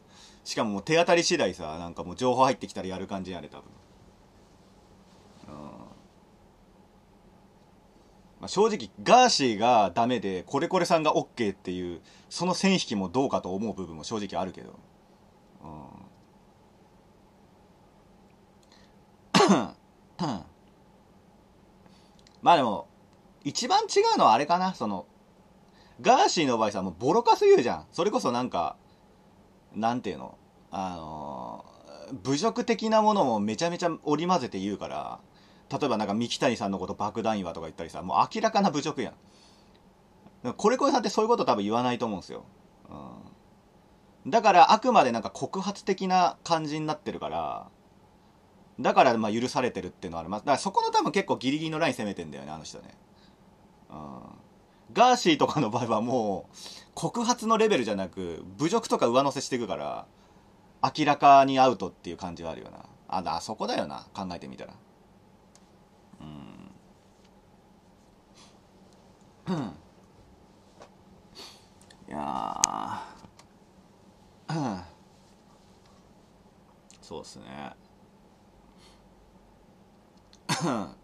しかもも手当たり次第さなんかもう情報入ってきたらやる感じやね多分。まあ、正直ガーシーがダメでこれこれさんが OK っていうその線引きもどうかと思う部分も正直あるけど。うんうんまあでも、一番違うのはあれかな、その、ガーシーの場合さ、もうボロカス言うじゃん。それこそなんか、なんていうの、あのー、侮辱的なものもめちゃめちゃ織り交ぜて言うから、例えばなんか三木谷さんのこと爆弾岩とか言ったりさ、もう明らかな侮辱やん。これこれさんってそういうこと多分言わないと思うんですよ。うん。だからあくまでなんか告発的な感じになってるから、だからまあ許されてるっていうのはあります。だからそこの多分結構ギリギリのライン攻めてんだよね、あの人ね。うん。ガーシーとかの場合はもう、告発のレベルじゃなく、侮辱とか上乗せしていくから、明らかにアウトっていう感じはあるよな。あ、あそこだよな、考えてみたら。うん。いやー。そうっすね。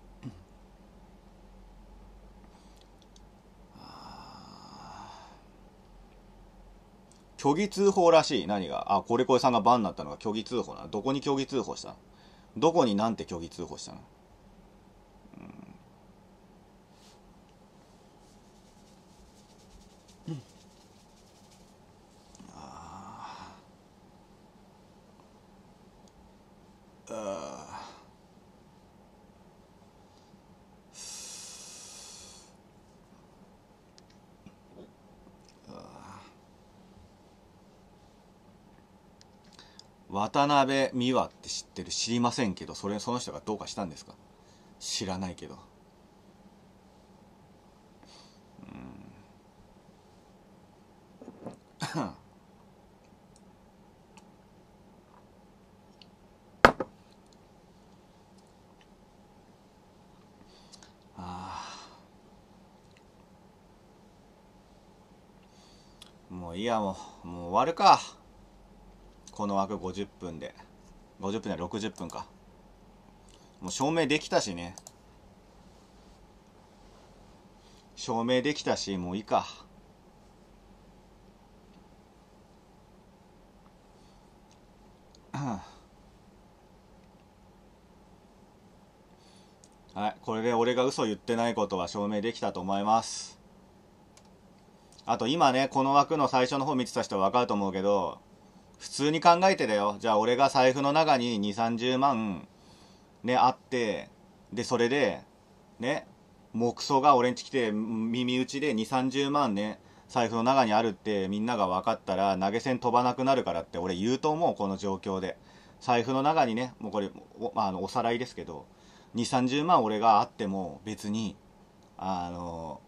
虚偽通報らしい。何が。あ、コレコレさんがバンになったのが虚偽通報などこに虚偽通報したのどこになんて虚偽通報したの、うん、ああ。渡辺美和って知ってる知りませんけどそれその人がどうかしたんですか知らないけどうんもういいやもうもう終わるか。この枠50分で50分では60分かもう証明できたしね証明できたしもういいか はいこれで俺が嘘言ってないことは証明できたと思いますあと今ねこの枠の最初の方見てた人は分かると思うけど普通に考えてだよじゃあ俺が財布の中に2 3 0万ねあってでそれでね木曽が俺んち来て耳打ちで2 3 0万ね財布の中にあるってみんなが分かったら投げ銭飛ばなくなるからって俺言うと思うこの状況で財布の中にねもうこれお,、まあ、あのおさらいですけど2 3 0万俺があっても別にあの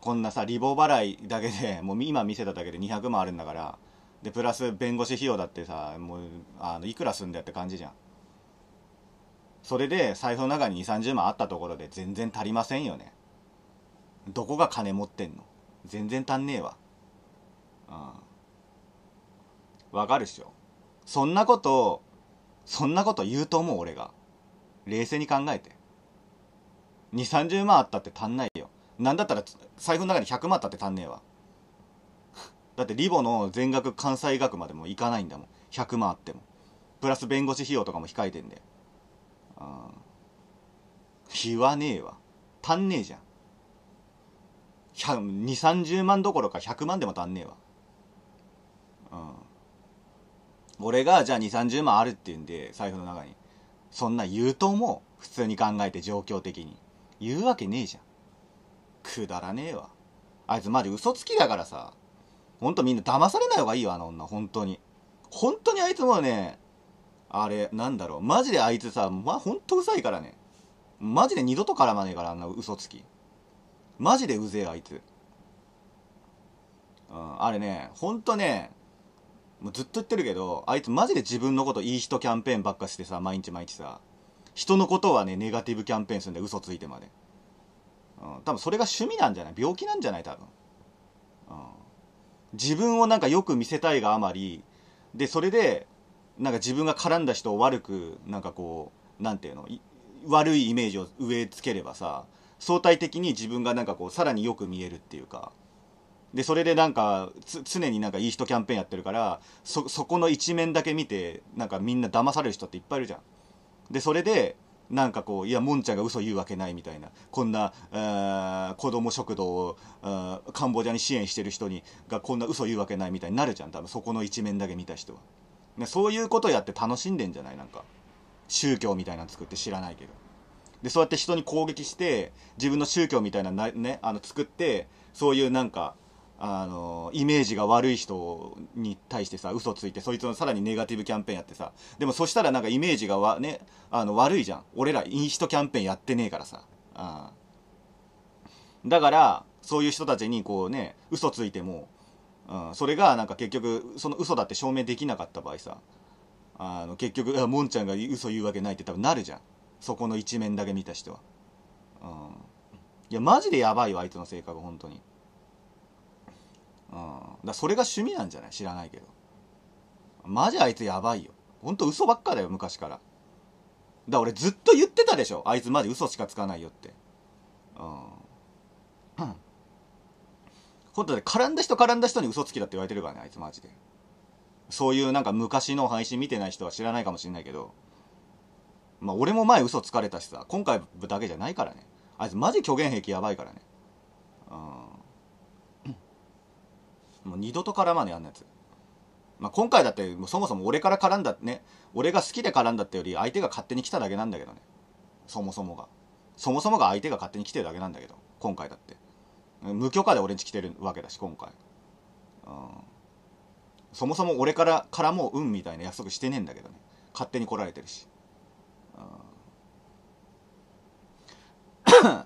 こんなさリボ払いだけでもう今見せただけで200万あるんだからでプラス弁護士費用だってさもうあのいくらすんだよって感じじゃんそれで財布の中に2 3 0万あったところで全然足りませんよねどこが金持ってんの全然足んねえわうんわかるっしょそんなことそんなこと言うと思う俺が冷静に考えて2 3 0万あったって足んないよなんだったら財布の中に100万あったって足んねえわだってリボの全額関西学までもいかないんだもん100万あってもプラス弁護士費用とかも控えてんだようん言わねえわ足んねえじゃん2 3 0万どころか100万でも足んねえわうん俺がじゃあ2 3 0万あるって言うんで財布の中にそんな言うと思う普通に考えて状況的に言うわけねえじゃんくだらねえわあいつマジ嘘つきだからさほんとみんな騙されない方がいいよ、あの女、本当に。本当にあいつもね、あれ、なんだろう、マジであいつさ、まほんとうざいからね。マジで二度と絡まねえから、あんな嘘つき。マジでうぜえ、あいつ。うん、あれね、ほんとね、もうずっと言ってるけど、あいつマジで自分のこといい人キャンペーンばっかしてさ、毎日毎日さ。人のことはね、ネガティブキャンペーンするんで、嘘ついてまで。うん、多分それが趣味なんじゃない病気なんじゃない多分。うん。自分をなんかよく見せたいがあまりでそれでなんか自分が絡んだ人を悪くなんかこうなんていうの悪いイメージを植え付ければさ相対的に自分がなんかこうさらによく見えるっていうかでそれでなんか常になんかいい人キャンペーンやってるからそこの一面だけ見てなんかみんな騙される人っていっぱいいるじゃん。でそれでなんかこういやもんちゃんが嘘言うわけないみたいなこんな、子ども食堂を、カンボジアに支援してる人にがこんな嘘言うわけないみたいになるじゃん多分そこの一面だけ見た人は、ね、そういうことやって楽しんでんじゃないなんか宗教みたいなの作って知らないけどでそうやって人に攻撃して自分の宗教みたいなね、あの作ってそういうなんかあのイメージが悪い人に対してさ嘘ついてそいつのさらにネガティブキャンペーンやってさでもそしたらなんかイメージがわ、ね、あの悪いじゃん俺らいい人キャンペーンやってねえからさ、うん、だからそういう人たちにこうね嘘ついても、うん、それがなんか結局その嘘だって証明できなかった場合さあの結局もんちゃんが嘘言うわけないって多分なるじゃんそこの一面だけ見た人は、うん、いやマジでやばいわあいつの性格本当に。うん。だそれが趣味なんじゃない知らないけど。マジあいつやばいよ。ほんと嘘ばっかだよ、昔から。だ俺ずっと言ってたでしょ。あいつマジ嘘しかつかないよって。うん。ほんとね、絡んだ人絡んだ人に嘘つきだって言われてるからね、あいつマジで。そういうなんか昔の配信見てない人は知らないかもしんないけど。まあ俺も前嘘つかれたしさ、今回だけじゃないからね。あいつマジ虚言癖やばいからね。うん。もう二度と絡まねえあんなやつ。まあ、今回だってもうそもそも俺から絡んだね俺が好きで絡んだってより相手が勝手に来ただけなんだけどねそもそもがそもそもが相手が勝手に来てるだけなんだけど今回だって無許可で俺んち来てるわけだし今回、うん、そもそも俺から絡もう運みたいな約束してねえんだけどね勝手に来られてるし、うん、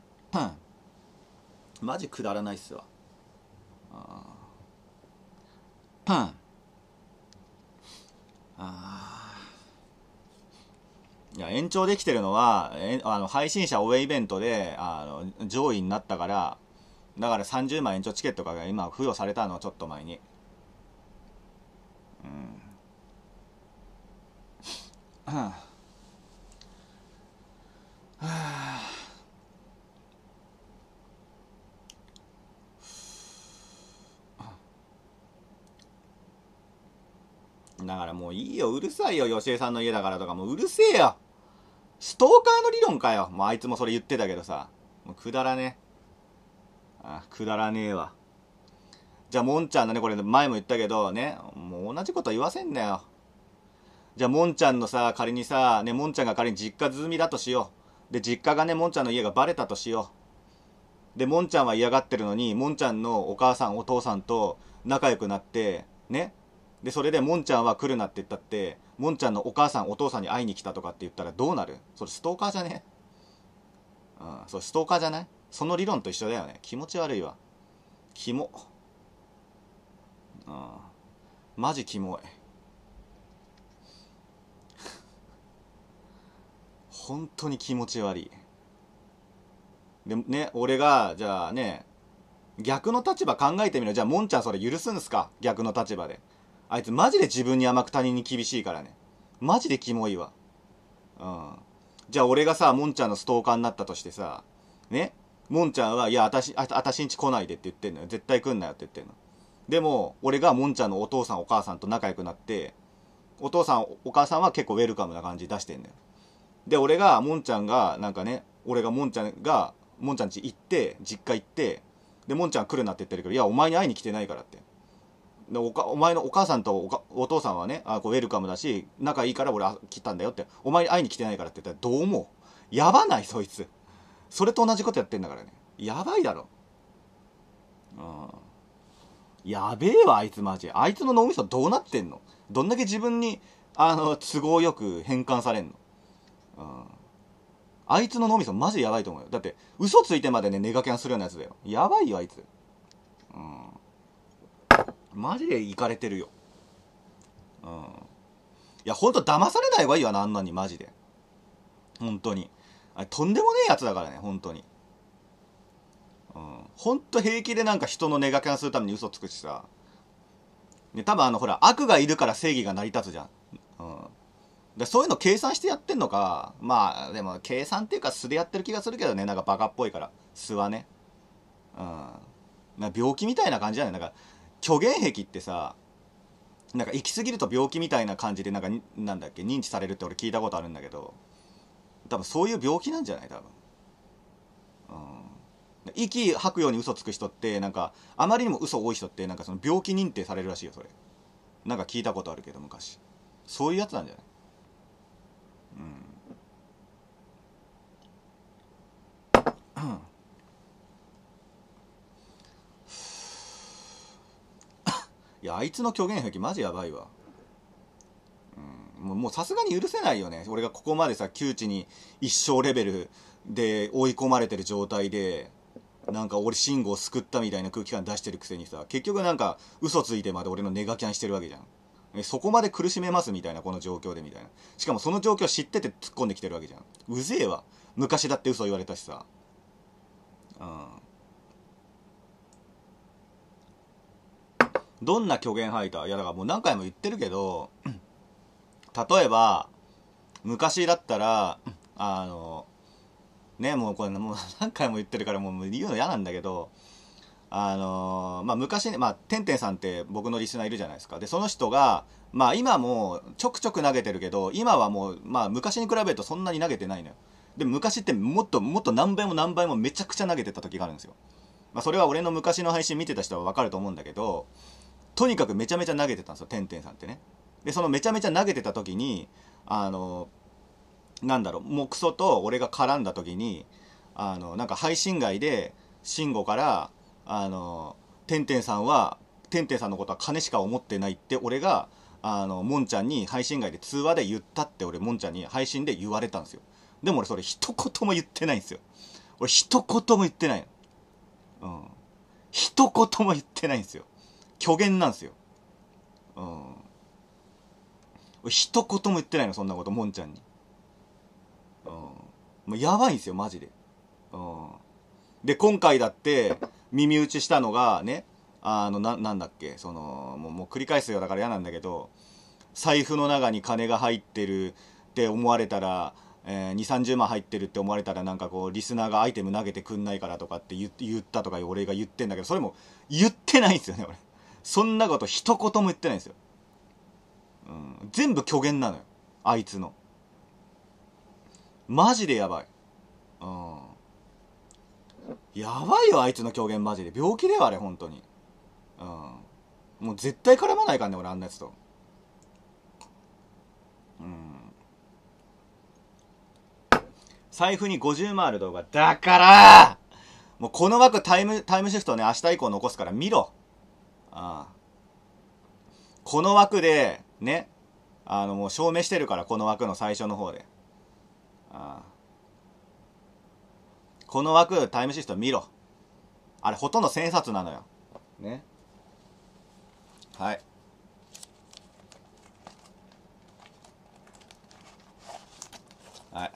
マジくだらないっすわ、うんパンあいや延長できてるのはえあの配信者応援イベントであの上位になったからだから30万延長チケットが今付与されたのちょっと前にうんはあはあだからもういいよ、うるさいよ、吉江さんの家だからとか、もううるせえよ。ストーカーの理論かよ。もうあいつもそれ言ってたけどさ。もうくだらねえ。あ、くだらねえわ。じゃあ、もんちゃんのね、これ前も言ったけどね、もう同じこと言わせんなよ。じゃあ、もんちゃんのさ、仮にさ、ね、もんちゃんが仮に実家済みだとしよう。で、実家がね、もんちゃんの家がバレたとしよう。で、もんちゃんは嫌がってるのに、もんちゃんのお母さん、お父さんと仲良くなって、ね、でそれでもんちゃんは来るなって言ったってもんちゃんのお母さんお父さんに会いに来たとかって言ったらどうなるそれストーカーじゃねうんそれストーカーじゃないその理論と一緒だよね気持ち悪いわキモうんマジキモい 本当に気持ち悪いでね俺がじゃあね逆の立場考えてみろじゃあもんちゃんそれ許すんすか逆の立場であいつマジで自分に甘く他人に厳しいからね。マジでキモいわ。うん。じゃあ俺がさ、モンちゃんのストーカーになったとしてさ、ねモンちゃんは、いや、あたし、あたしんち来ないでって言ってんのよ。絶対来んなよって言ってんの。でも、俺がモンちゃんのお父さんお母さんと仲良くなって、お父さんお母さんは結構ウェルカムな感じ出してんのよ。で、俺が、もんちゃんが、なんかね、俺がモンちゃんがなんかね俺がモンちゃんがモンちゃんち行って、実家行って、で、モンちゃん来るなって言ってるけど、いや、お前に会いに来てないからって。おかお前のお母さんとおかお父さんはねあこうウェルカムだし仲いいから俺来たんだよってお前に会いに来てないからって言ったらどう思うやばないそいつそれと同じことやってんだからねやばいだろうんやべえわあいつマジあいつの脳みそどうなってんのどんだけ自分にあの都合よく変換されんのうんあいつの脳みそマジやばいと思うよだって嘘ついてまでねネガキャンするようなやつだよやばいよあいつうんマジでいかれてるよ。うん。いや、ほんと騙されないわいいわな、あんなに、マジで。本当に。あれ、とんでもねえやつだからね、本当に。うん。ほんと平気でなんか人の寝がけをするために嘘つくしさ。ね、多分あの、ほら、悪がいるから正義が成り立つじゃん。うん。でそういうの計算してやってんのか。まあ、でも、計算っていうか素でやってる気がするけどね、なんかバカっぽいから。素はね。うん。な病気みたいな感じだね。なんか、虚言癖ってさなんか行き過ぎると病気みたいな感じでなんかなんだっけ認知されるって俺聞いたことあるんだけど多分そういう病気なんじゃない多分。うん、息吐くように嘘つく人ってなんかあまりにも嘘多い人ってなんかその病気認定されるらしいよそれなんか聞いたことあるけど昔そういうやつなんじゃないうんいやあいつの虚言癖マジやばいわもうさすがに許せないよね俺がここまでさ窮地に一生レベルで追い込まれてる状態でなんか俺慎吾を救ったみたいな空気感出してるくせにさ結局なんか嘘ついてまで俺のネガキャンしてるわけじゃんそこまで苦しめますみたいなこの状況でみたいなしかもその状況知ってて突っ込んできてるわけじゃんうぜえわ昔だって嘘言われたしさうんどんな虚言吐いたいやだからもう何回も言ってるけど、例えば、昔だったら、あの、ね、もうこれもう何回も言ってるからもう言うの嫌なんだけど、あのまあ、昔ね、まあ、てんてんさんって僕のリスナーいるじゃないですか。で、その人が、まあ、今もちょくちょく投げてるけど、今はもう、まあ、昔に比べるとそんなに投げてないのよ。で、昔ってもっと、もっと何倍も何倍もめちゃくちゃ投げてた時があるんですよ。まあ、それは俺の昔の配信見てた人はわかると思うんだけど、とにかくめちゃめちゃ投げてたんですよてんてんさんってねでそのめちゃめちゃ投げてた時にあのなんだろうもうクソと俺が絡んだ時にあのなんか配信外で慎吾からあのてんてんさんはてんてんさんのことは金しか思ってないって俺があのもんちゃんに配信外で通話で言ったって俺もんちゃんに配信で言われたんですよでも俺それ一言も言ってないんですよ俺一言も言ってないのうん一言も言ってないんですよ虚言なんですよ。うん。俺一言も言ってないの、そんなこと、もんちゃんに。うん。もうやばいんですよ、マジで。うん。で、今回だって、耳打ちしたのが、ね、あの、な、なんだっけ、その、もう、もう繰り返すよだから嫌なんだけど、財布の中に金が入ってるって思われたら、えー、2、30万入ってるって思われたらなんかこう、リスナーがアイテム投げてくんないからとかって言ったとか俺が言ってんだけど、それも言ってないんですよね、俺。そんなこと一言も言ってないんですよ。うん、全部虚言なのよ。あいつの。マジでやばい。うん。やばいよ、あいつの虚言マジで。病気だよ、あれ、本当に。うん。もう絶対絡まないからね、俺、あんなやつと。うん。財布に50万ある動画。だからもうこの枠タイム、タイムシフトね、明日以降残すから見ろ。あこの枠で、ね、あの、もう証明してるから、この枠の最初の方で。あこの枠、タイムシフト見ろ。あれ、ほとんど1000冊なのよ。ね。はい。はい。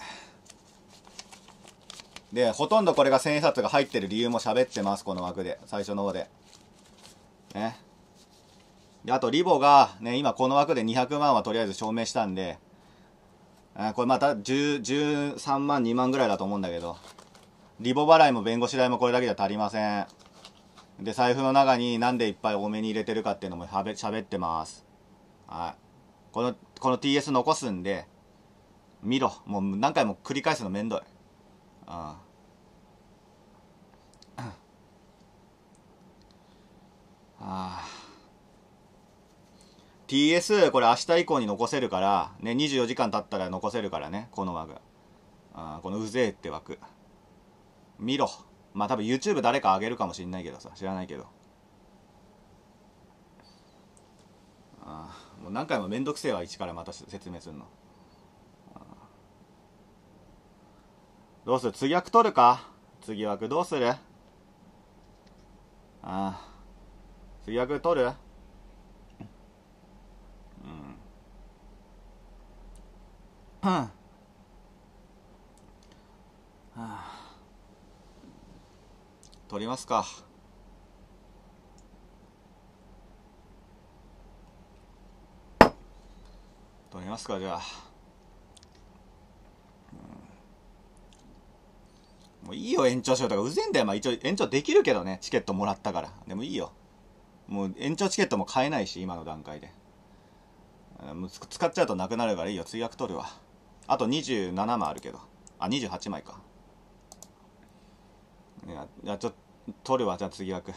で、ほとんどこれが1000冊が入ってる理由も喋ってます、この枠で。最初の方で。ね。で、あと、リボが、ね、今この枠で200万はとりあえず証明したんで、あこれまた10 13万、2万ぐらいだと思うんだけど、リボ払いも弁護士代もこれだけじゃ足りません。で、財布の中になんでいっぱい多めに入れてるかっていうのもしゃべ喋ってます。はい。この、この TS 残すんで、見ろ。もう何回も繰り返すのめんどい。うん。あ TS これ明日以降に残せるからね24時間経ったら残せるからねこの枠あこのうぜえって枠見ろまあ多分 YouTube 誰か上げるかもしんないけどさ知らないけどあもう何回もめんどくせえわ一からまた説明するのどうする次枠取るか次枠どうするああ次役取るうんはあ取りますか取りますかじゃあ、うん、もういいよ延長しようとかうぜえんだよまあ一応延長できるけどねチケットもらったからでもいいよもう延長チケットも買えないし、今の段階で。使っちゃうとなくなるからいいよ、通訳取るわ。あと27枚あるけど。あ、28枚か。いや、いやちょっと、取るわ、じゃあ通訳。